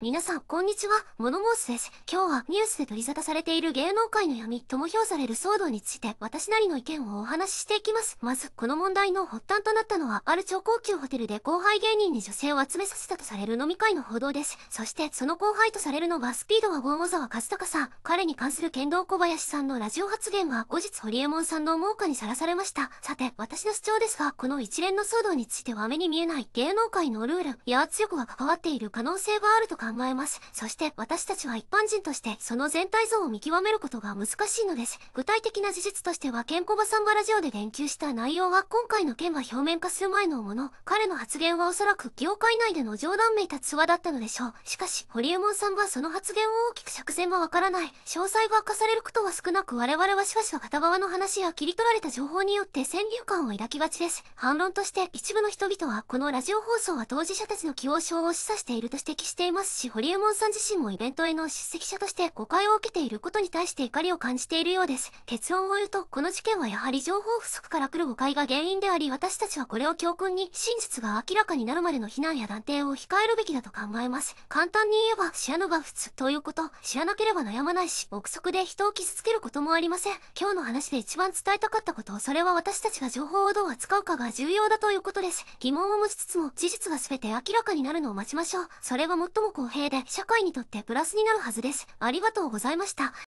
皆さん、こんにちは、モノモースです。今日はニュースで取り沙汰されている芸能界の闇とも評される騒動について、私なりの意見をお話ししていきます。まず、この問題の発端となったのは、ある超高級ホテルで後輩芸人に女性を集めさせたとされる飲み会の報道です。そして、その後輩とされるのが、スピードはゴーモザワ和孝さん。彼に関する剣道小林さんのラジオ発言が、後日ホリエモンさんの猛火にさらされました。さて、私の主張ですが、この一連の騒動については目に見えない芸能界のルールや圧力が関わっている可能性があるとか、考えます。そして私たちは一般人としてその全体像を見極めることが難しいのです。具体的な事実としてはケンコバさんがラジオで言及した内容は今回の件が表面化する前のもの、彼の発言はおそらく業界内での冗談めいた通話だったのでしょう。しかし、ホリエモンさんがその発言を大きく釈然はわからない。詳細が明かされることは少なく我々はしばしば片側の話や切り取られた情報によって先入観を抱きがちです。反論として一部の人々はこのラジオ放送は当事者たちの気を症を示唆していると指摘していますしホリエモンさん自身もイベントへの出席者として誤解を受けていることに対して怒りを感じているようです結論を言うとこの事件はやはり情報不足から来る誤解が原因であり私たちはこれを教訓に真実が明らかになるまでの非難や断定を控えるべきだと考えます簡単に言えば知らぬが普通ということ知らなければ悩まないし憶測で人を傷つけることもありません今日の話で一番伝えたかったことそれは私たちが情報をどう扱うかが重要だということです疑問を持ちつつも事実が全て明らかになるのを待ちましょうそれが最も公平で社会にとってプラスになるはずです。ありがとうございました。